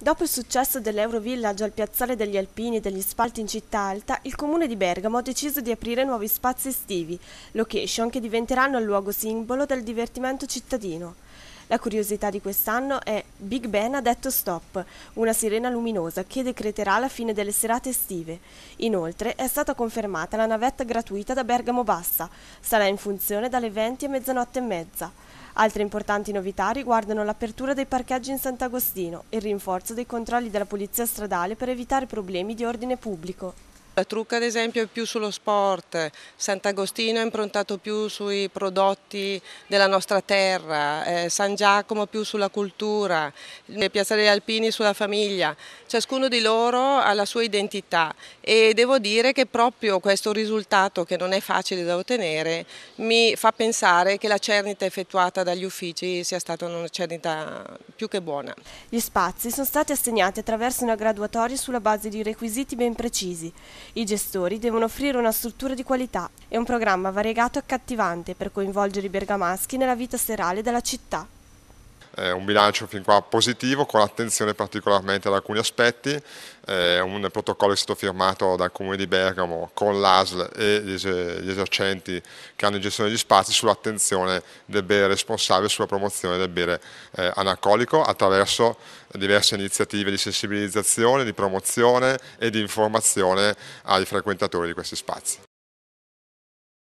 Dopo il successo dell'Eurovillage al piazzale degli Alpini e degli spalti in città alta, il comune di Bergamo ha deciso di aprire nuovi spazi estivi, location che diventeranno il luogo simbolo del divertimento cittadino. La curiosità di quest'anno è Big Ben ha detto stop, una sirena luminosa che decreterà la fine delle serate estive. Inoltre è stata confermata la navetta gratuita da Bergamo Bassa, sarà in funzione dalle 20 a mezzanotte e mezza. Altre importanti novità riguardano l'apertura dei parcheggi in Sant'Agostino e il rinforzo dei controlli della Polizia Stradale per evitare problemi di ordine pubblico. La Trucca ad esempio è più sullo sport, Sant'Agostino è improntato più sui prodotti della nostra terra, eh, San Giacomo più sulla cultura, Piazza degli Alpini sulla famiglia. Ciascuno di loro ha la sua identità e devo dire che proprio questo risultato che non è facile da ottenere mi fa pensare che la cernita effettuata dagli uffici sia stata una cernita più che buona. Gli spazi sono stati assegnati attraverso una graduatoria sulla base di requisiti ben precisi i gestori devono offrire una struttura di qualità e un programma variegato e accattivante per coinvolgere i bergamaschi nella vita serale della città un bilancio fin qua positivo con attenzione particolarmente ad alcuni aspetti, un protocollo è stato firmato dal Comune di Bergamo con l'ASL e gli, esercenti che hanno in gestione gli spazi sull'attenzione del bere responsabile e sulla promozione del bere eh, anacolico attraverso diverse iniziative di sensibilizzazione, di promozione e di informazione ai frequentatori di questi spazi.